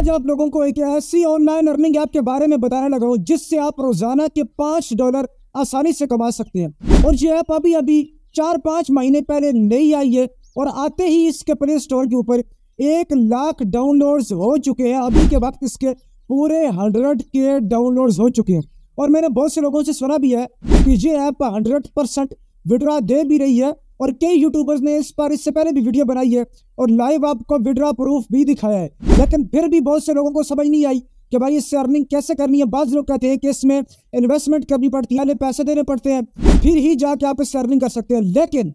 आज आप लोगों को एक ऐसी ऑनलाइन अर्निंग ऐप के बारे में बताने लगा हूँ जिससे आप रोजाना के पांच डॉलर आसानी से कमा सकते हैं और ये ऐप अभी अभी चार पांच महीने पहले नहीं आई है और आते ही इसके प्ले स्टोर के ऊपर एक लाख डाउनलोड्स हो चुके हैं अभी के वक्त इसके पूरे हंड्रेड के डाउनलोड्स हो चुके हैं और मैंने बहुत से लोगों से सुना भी है कि ये ऐप हंड्रेड परसेंट दे भी रही है और कई यूट्यूबर्स ने इस पर इससे पहले भी वीडियो बनाई है और लाइव आपको विड्रा प्रूफ भी दिखाया है लेकिन फिर भी बहुत से लोगों को समझ नहीं आई कि भाई इससे अर्निंग कैसे करनी है बाज लोग कहते हैं कि इसमें इन्वेस्टमेंट करनी पड़ती है पैसे देने पड़ते हैं फिर ही जाके आप इससे अर्निंग कर सकते हैं लेकिन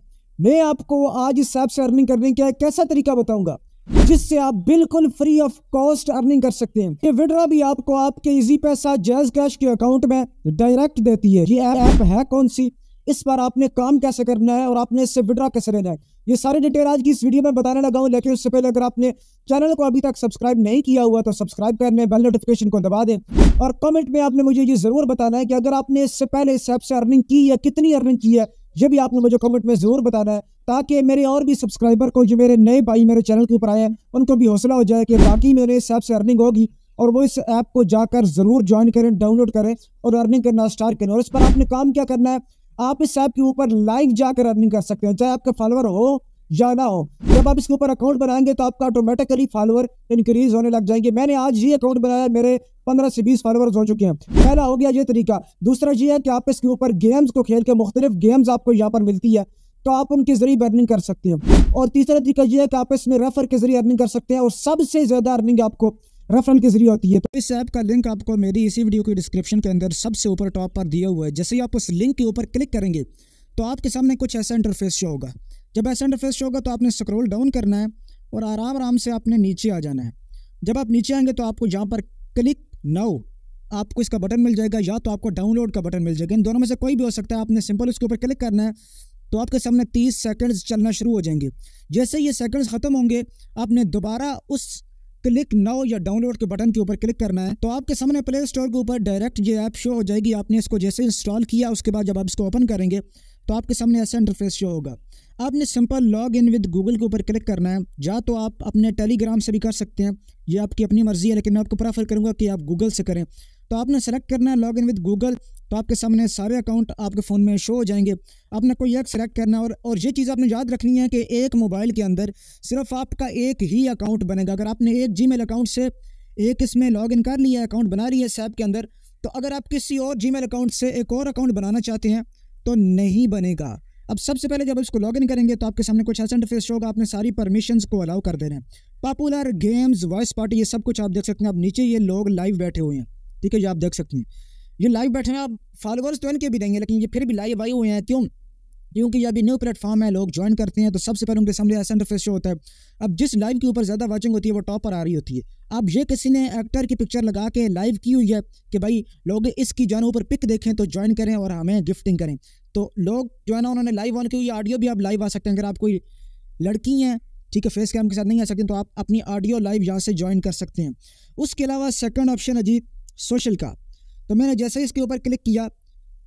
मैं आपको आज इस ऐप से अर्निंग करने का कैसा तरीका बताऊंगा जिससे आप बिल्कुल फ्री ऑफ कॉस्ट अर्निंग कर सकते हैं ये विड्रॉ भी आपको आपके इजी पैसा जैज कैश के अकाउंट में डायरेक्ट देती है ये ऐप है कौन सी इस बार आपने काम कैसे करना है और आपने इससे विड्रा कैसे लेना है ये सारे डिटेल आज की इस वीडियो में बताने लगा हूँ लेकिन उससे पहले अगर आपने चैनल को अभी तक सब्सक्राइब नहीं किया हुआ तो सब्सक्राइब कर लें बेल नोटिफिकेशन को दबा दें और कमेंट में आपने मुझे ये ज़रूर बताना है कि अगर आपने इससे पहले इस ऐप से अर्निंग की या कितनी अर्निंग की है ये भी आपने मुझे कमेंट में ज़रूर बताना है ताकि मेरे और भी सब्सक्राइबर को जो मेरे नए भाई मेरे चैनल के ऊपर आए हैं उनको भी हौसला हो जाए कि बाकी मेरे इस ऐप से अर्निंग होगी और वो इस ऐप को जाकर ज़रूर ज्वाइन करें डाउनलोड करें और अर्निंग करना स्टार्ट करें और इस पर आपने काम क्या करना है आप इस ऐप के ऊपर लाइव जाकर अर्निंग कर सकते हैं चाहे आपके फॉलोअर हो या ना हो जब आप इसके ऊपर अकाउंट बनाएंगे तो आपका ऑटोमेटिकली फॉलोअर इंक्रीज होने लग जाएंगे मैंने आज ये अकाउंट बनाया मेरे पंद्रह से बीस फॉलोअर्स हो चुके हैं पहला हो गया ये तरीका दूसरा ये है कि आप इसके ऊपर गेम्स को खेल के मुख्तलिफ गेम्स आपको यहाँ पर मिलती है तो आप उनके जरिए अर्निंग कर सकते हैं और तीसरा तरीका यह है कि आप इसमें रेफर के जरिए अर्निंग कर सकते हैं और सबसे ज़्यादा अर्निंग आपको रेफरल के जरिए होती है तो इस ऐप का लिंक आपको मेरी इसी वीडियो की डिस्क्रिप्शन के अंदर सबसे ऊपर टॉप पर दिया हुआ है जैसे ही आप उस लिंक के ऊपर क्लिक करेंगे तो आपके सामने कुछ ऐसा इंटरफेस शो होगा जब ऐसा इंटरफेस शो होगा तो आपने स्क्रोल डाउन करना है और आराम आराम से आपने नीचे आ जाना है जब आप नीचे आएंगे तो आपको यहाँ पर क्लिक नाउ आपको इसका बटन मिल जाएगा या तो आपको डाउनलोड का बटन मिल जाएगा इन दोनों में से कोई भी हो सकता है आपने सिंपल उसके ऊपर क्लिक करना है तो आपके सामने 30 सेकंड्स चलना शुरू हो जाएंगे जैसे ये सेकंड्स ख़त्म होंगे आपने दोबारा उस क्लिक नाउ या डाउनलोड के बटन के ऊपर क्लिक करना है तो आपके सामने प्ले स्टोर के ऊपर डायरेक्ट ये ऐप शो हो जाएगी आपने इसको जैसे इंस्टॉल किया उसके बाद जब आप इसको ओपन करेंगे तो आपके सामने ऐसा इंटरफेस शो होगा आपने simple log in with Google के ऊपर क्लिक करना है या तो आप अपने टेलीग्राम से भी कर सकते हैं ये आपकी अपनी मर्ज़ी है लेकिन मैं आपको प्रेफर करूँगा कि आप गूगल से करें तो आपने सेलेक्ट करना है लॉग इन विद गूगल तो आपके सामने सारे अकाउंट आपके फ़ोन में शो हो जाएंगे आपने कोई एक सेलेक्ट करना और और ये चीज़ आपने याद रखनी है कि एक मोबाइल के अंदर सिर्फ आपका एक ही अकाउंट बनेगा अगर आपने एक जी अकाउंट से एक इसमें लॉग इन कर लिया है अकाउंट बना लिया है इस ऐप के अंदर तो अगर आप किसी और जी अकाउंट से एक और अकाउंट बनाना चाहते हैं तो नहीं बनेगा अब सबसे पहले जब इसको लॉगिन करेंगे तो आपके सामने कुछ ऐसा इंटरफेस होगा आपने सारी परमिशन को अलाउ कर देना है पॉपुलर गेम्स वॉइस पार्टी ये सब कुछ आप देख सकते हैं आप नीचे ये लोग लाइव बैठे हुए हैं ठीक है ये आप देख सकते हैं ये लाइव बैठे हैं आप फॉलोअर्स तो इनके भी देंगे लेकिन ये फिर भी लाइव आए हुए हैं क्यों क्योंकि ये अभी न्यू प्लेटफॉर्म है लोग ज्वाइन करते हैं तो सबसे पहले उनके सामने ऐसा इंटरफेस शो होता है अब जिस लाइव के ऊपर ज़्यादा वॉचिंग होती है वो टॉप पर आ रही होती है अब ये किसी ने एक्टर की पिक्चर लगा के लाइव की हुई है कि भाई लोग इसकी जो ऊपर पिक देखें तो ज्वाइन करें और हमें गिफ्टिंग करें तो लोग जो है ना उन्होंने लाइव ऑन की हुई ऑडियो भी आप लाइव आ सकते हैं अगर आप कोई लड़की हैं ठीक है फेस कैम के साथ नहीं आ सकते तो आप अपनी ऑडियो लाइव यहाँ से ज्वाइन कर सकते हैं उसके अलावा सेकेंड ऑप्शन है जी सोशल का तो मैंने जैसे ही इसके ऊपर क्लिक किया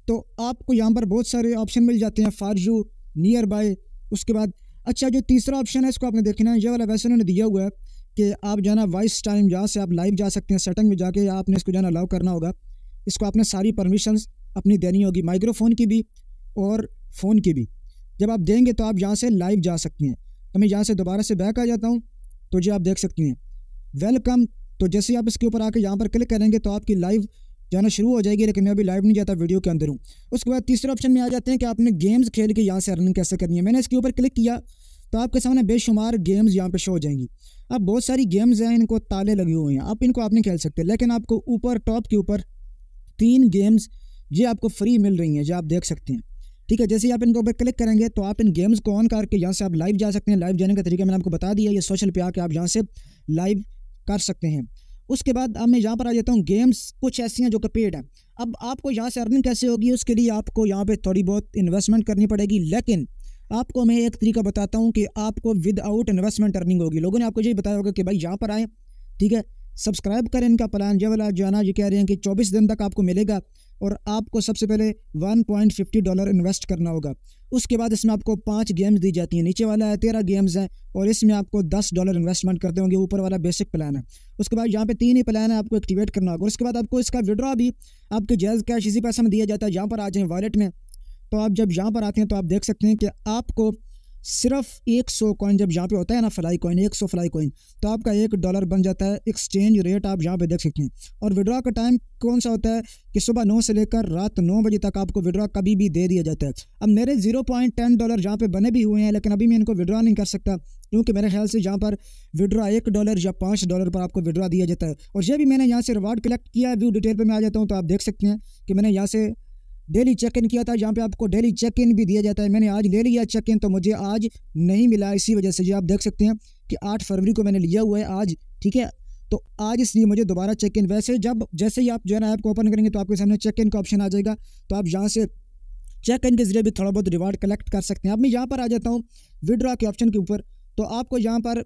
तो आपको यहाँ पर बहुत सारे ऑप्शन मिल जाते हैं फार यू नियर बाय उसके बाद अच्छा जो तीसरा ऑप्शन है इसको आपने देखना है ये वाला वैसे उन्होंने दिया हुआ है कि आप जाना वॉइस टाइम जहाँ से आप लाइव जा सकते हैं सेटिंग में जाके आपने इसको जाना अलाउ करना होगा इसको आपने सारी परमिशन अपनी देनी होगी माइक्रोफोन की भी और फ़ोन की भी जब आप देंगे तो आप यहाँ से लाइव जा सकती हैं तो मैं यहाँ से दोबारा से बैक आ जाता हूँ तो जी आप देख सकती हैं वेलकम तो जैसे आप इसके ऊपर आके यहाँ पर क्लिक करेंगे तो आपकी लाइव जाना शुरू हो जाएगी लेकिन मैं अभी लाइव नहीं जाता वीडियो के अंदर हूँ उसके बाद तीसरे ऑप्शन में आ जाते हैं कि आपने गेम्स खेल के यहाँ से अर्निंग कैसे करनी है मैंने इसके ऊपर क्लिक किया तो आपके सामने बेशुमार गेम्स यहाँ पे शो हो जाएंगी अब बहुत सारी गेम्स हैं इनको ताले लगे हुए हैं आप इनको आप नहीं खेल सकते लेकिन आपको ऊपर टॉप के ऊपर तीन गेम्स ये आपको फ्री मिल रही हैं जो आप देख सकते हैं ठीक है जैसे ही आप इनके ऊपर क्लिक करेंगे तो आप इन गेम्स को ऑन करके यहाँ से आप लाइव जा सकते हैं लाइव जाने का तरीका मैंने आपको बता दिया ये सोशल पे आके आप यहाँ से लाइव कर सकते हैं उसके बाद अब मैं यहाँ पर आ जाता हूँ गेम्स कुछ ऐसी हैं जो कि पेड हैं अब आपको यहाँ से अर्निंग कैसे होगी उसके लिए आपको यहाँ पे थोड़ी बहुत इन्वेस्टमेंट करनी पड़ेगी लेकिन आपको मैं एक तरीका बताता हूँ कि आपको विदाउट इन्वेस्टमेंट अर्निंग होगी लोगों ने आपको यही बताया होगा कि भाई यहाँ पर आएँ ठीक है सब्सक्राइब करें इनका प्लान ये वाला जाना ये कह रहे हैं कि चौबीस दिन तक आपको मिलेगा और आपको सबसे पहले 1.50 डॉलर इन्वेस्ट करना होगा उसके बाद इसमें आपको पाँच गेम्स दी जाती हैं नीचे वाला है तेरह गेम्स हैं और इसमें आपको दस डॉलर इन्वेस्टमेंट करते होंगे ऊपर वाला बेसिक प्लान है उसके बाद यहाँ पे तीन ही प्लान है आपको एक्टिवेट करना होगा उसके बाद आपको इसका विड्रॉ भी आपके जैज़ कैश इसी पैसे में दिया जाता है जहाँ पर आ जाए वॉलेट में तो आप जब यहाँ पर आते हैं तो आप देख सकते हैं कि आपको सिर्फ एक सौ कॉइन जब यहाँ पे होता है ना फ्लाई कॉइन एक सौ फ्लाई कॉइन तो आपका एक डॉलर बन जाता है एक्सचेंज रेट आप यहाँ पे देख सकते हैं और विड्रॉ का टाइम कौन सा होता है कि सुबह नौ से लेकर रात नौ बजे तक आपको विड्रॉ कभी भी दे दिया जाता है अब मेरे जीरो पॉइंट टेन डॉलर यहाँ पे बने भी हुए हैं लेकिन अभी मैं इनको विड्रॉ नहीं कर सकता क्योंकि मेरे ख्याल से यहाँ पर विड्रॉ एक डॉलर या पाँच डॉलर पर आपको विड्रॉ दिया जाता है और ये भी मैंने यहाँ से रिवार्ड कलेक्ट किया है व्यू डिटेल पर मैं आ जाता हूँ तो आप देख सकते हैं कि मैंने यहाँ से डेली चेक इन किया था जहाँ पे आपको डेली चेक इन भी दिया जाता है मैंने आज ले लिया चेक इन तो मुझे आज नहीं मिला इसी वजह से ये आप देख सकते हैं कि आठ फरवरी को मैंने लिया हुआ है आज ठीक है तो आज इसलिए मुझे दोबारा चेक इन वैसे जब जैसे ही आप जो है ना ऐप को ओपन करेंगे तो आपके सामने चेक इन का ऑप्शन आ जाएगा तो आप यहाँ से चेक इन के जरिए भी थोड़ा बहुत रिवार्ड कलेक्ट कर सकते हैं अब मैं यहाँ पर आ जाता हूँ विड्रॉ के ऑप्शन के ऊपर तो आपको यहाँ पर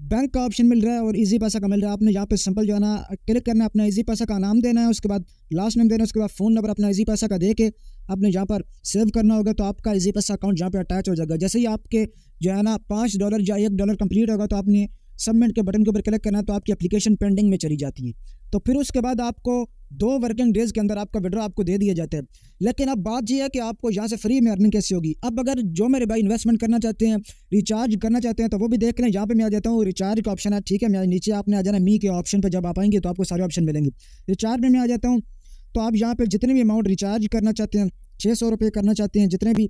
बैंक का ऑप्शन मिल रहा है और इजी पैसा का मिल रहा है आपने यहाँ पे सिंपल जो है ना क्लिक करना है अपना इजी पैसा का नाम देना है उसके बाद लास्ट नेम देना है उसके बाद फ़ोन नंबर अपना इजी पैसा का दे के आपने यहाँ पर सेव करना होगा तो आपका इजी पैसा अकाउंट जहाँ पर अटैच हो जाएगा जैसे ही आपके जो है ना पाँच डॉलर या एक डॉलर कंप्लीट होगा तो आपने सबमिट के बटन के ऊपर क्लिक करना है तो आपकी एप्लीकेशन पेंडिंग में चली जाती है तो फिर उसके बाद आपको दो वर्किंग डेज़ के अंदर आपका विड्रॉ आपको दे दिया जाता है लेकिन अब बात यह है कि आपको यहाँ से फ्री में अर्निंग कैसे होगी अब अगर जो मेरे भाई इन्वेस्टमेंट करना चाहते हैं रिचार्ज करना चाहते हैं तो वो भी देख लें यहाँ पे मैं आ जाता हूँ रिचार्ज का ऑप्शन है ठीक है मैं नीचे आपने आ जाना मी के ऑप्शन पर जब आप आएंगे तो आपको सारे ऑप्शन मिलेंगे रिचार्ज में मैं आ जाता हूँ तो आप यहाँ पर जितने भी अमाउंट रिचार्ज करना चाहते हैं छः सौ रुपये करना चाहते हैं जितने भी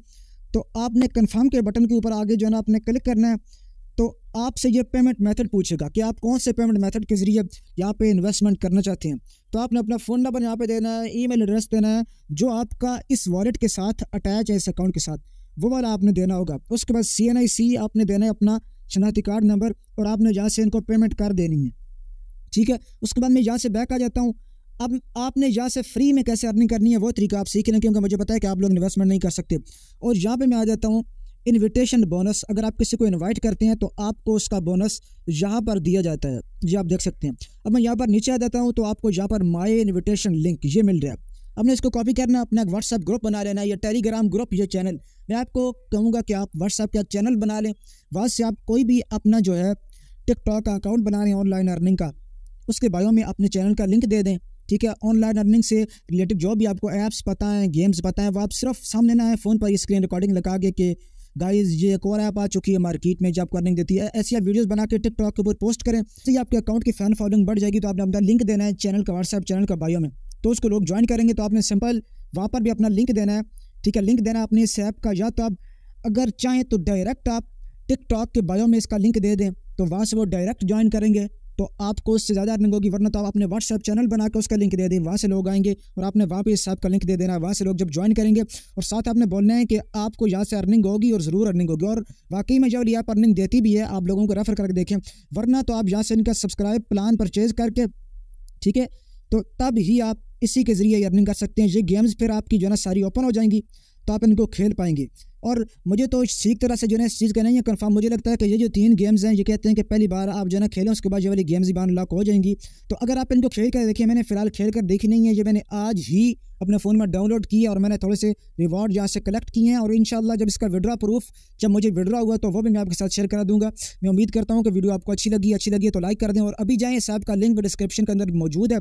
तो आपने कन्फर्म के बटन के ऊपर आगे जो है ना आपने क्लिक करना है तो आपसे ये पेमेंट मेथड पूछेगा कि आप कौन से पेमेंट मेथड के ज़रिए यहाँ पे इन्वेस्टमेंट करना चाहते हैं तो आपने अपना फ़ोन नंबर यहाँ पे देना है ईमेल एड्रेस देना है जो आपका इस वॉलेट के साथ अटैच है इस अकाउंट के साथ वो वाला आपने देना होगा उसके बाद सी एन आई सी आपने देना है अपना शनाती कार्ड नंबर और आपने यहाँ से इनको पेमेंट कर देनी है ठीक है उसके बाद मैं यहाँ से बैक आ जाता हूँ अब आपने यहाँ से फ्री में कैसे अर्निंग करनी है वो तरीका आप सीख लें क्योंकि मुझे पता है कि आप लोग इन्वेस्टमेंट नहीं कर सकते और यहाँ पर मैं आ जाता हूँ इनविटेशन बोनस अगर आप किसी को इनवाइट करते हैं तो आपको उसका बोनस यहाँ पर दिया जाता है ये आप देख सकते हैं अब मैं यहाँ पर नीचे आ जाता हूँ तो आपको यहाँ पर माई इन्विटेशन लिंक ये मिल रहा है अपने इसको कॉपी करना अपना व्हाट्सअप ग्रुप बना लेना या टेलीग्राम ग्रुप या चैनल मैं आपको कहूँगा कि आप व्हाट्सअप का चैनल बना लें वहाँ से आप कोई भी अपना जो है टिकटॉक का अकाउंट बना लें ऑनलाइन अर्निंग का उसके बायो में अपने चैनल का लिंक दे दें ठीक है ऑनलाइन अर्निंग से रिलेटेड जो भी आपको ऐप्स पता है गेम्स पता है वो आप सिर्फ सामने ना आए फ़ोन पर स्क्रीन रिकॉर्डिंग लगा के गाइज ये एक और ऐप आ चुकी है मार्केट में जो आपको अर्निंग देती है ऐसी आप वीडियोस बना के टिकटॉक के ऊपर पोस्ट करें तो ये आपके अकाउंट की फैन फॉलोइंग बढ़ जाएगी तो आपने अपना लिंक देना है चैनल का व्हाट्सएप चैनल का बायो में तो उसको लोग ज्वाइन करेंगे तो आपने सिंपल वहाँ पर भी अपना लिंक देना है ठीक है लिंक देना है अपने इस ऐप का या तो आप अगर चाहें तो डायरेक्ट आप टिकटॉक के बायो में इसका लिंक दे दें तो वहाँ से वो डायरेक्ट ज्वाइन करेंगे तो आपको उससे ज़्यादा अर्निंग होगी वरना तो आप अपने व्हाट्सअप चैनल बनाकर उसका लिंक दे दें वहाँ से लोग आएंगे और आपने वहाँ पर इस हिसाब का लिंक दे देना है वहाँ से लोग जब ज्वाइन करेंगे और साथ आपने बोलना है कि आपको यहाँ से अर्निंग होगी और ज़रूर अर्निंग होगी और वाकई में जब ये आप अर्निंग देती भी है आप लोगों को रेफर करके देखें वरना तो आप यहाँ से इनका सब्सक्राइब प्लान परचेज करके ठीक है तो तब ही आप इसी के ज़रिए अर्निंग कर सकते हैं ये गेम्स फिर आपकी जो है ना सारी ओपन हो जाएंगी तो आप इनको खेल पाएंगे और मुझे तो सीख तरह से जो है इस चीज़ का नहीं है कन्फर्म मुझे लगता है कि ये जो तीन गेम्स हैं ये कहते हैं कि पहली बार आप जो है खेलें उसके बाद ये वाली गेम्स भी अनलॉक हो जाएंगी तो अगर आप इनको खेल कर देखिए मैंने फ़िलहाल खेल कर देखी नहीं है ये मैंने आज ही अपने फ़ोन में डाउनलोड किया और मैंने थोड़े से रिवॉर्ड यहाँ से कलेक्ट किए हैं और इन जब इसका विड्रा प्रूफ जब मुझे विड्रा हुआ तो वो भी मैं आपके साथ शेयर करा दूंगा मैं उम्मीद करता हूँ कि वीडियो आपको अच्छी लगी अच्छी लगी तो लाइक कर दें और अभी जाएँ साहब का लिंक डिस्क्रिप्शन के अंदर मौजूद है